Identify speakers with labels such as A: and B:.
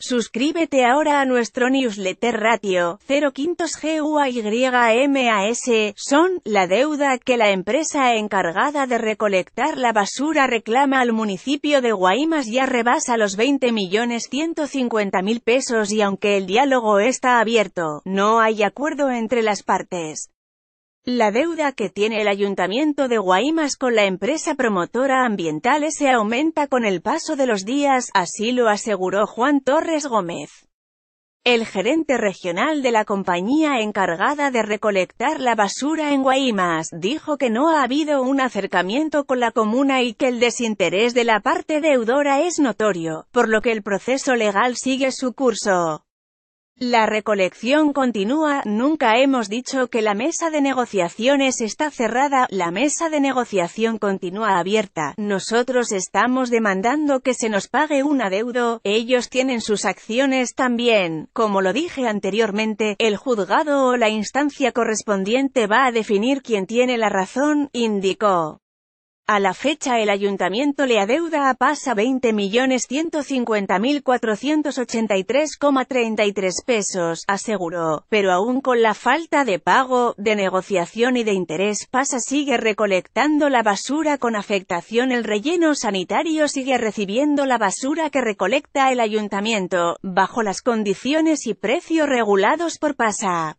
A: Suscríbete ahora a nuestro newsletter ratio, 0.5 GUAYMAS, son, la deuda que la empresa encargada de recolectar la basura reclama al municipio de Guaymas ya rebasa los 20 millones mil pesos y aunque el diálogo está abierto, no hay acuerdo entre las partes. La deuda que tiene el Ayuntamiento de Guaymas con la empresa promotora ambiental se aumenta con el paso de los días, así lo aseguró Juan Torres Gómez. El gerente regional de la compañía encargada de recolectar la basura en Guaymas dijo que no ha habido un acercamiento con la comuna y que el desinterés de la parte deudora es notorio, por lo que el proceso legal sigue su curso. La recolección continúa, nunca hemos dicho que la mesa de negociaciones está cerrada, la mesa de negociación continúa abierta, nosotros estamos demandando que se nos pague un adeudo, ellos tienen sus acciones también, como lo dije anteriormente, el juzgado o la instancia correspondiente va a definir quién tiene la razón, indicó. A la fecha el ayuntamiento le adeuda a PASA 20.150.483,33 pesos, aseguró, pero aún con la falta de pago, de negociación y de interés PASA sigue recolectando la basura con afectación el relleno sanitario sigue recibiendo la basura que recolecta el ayuntamiento, bajo las condiciones y precios regulados por PASA.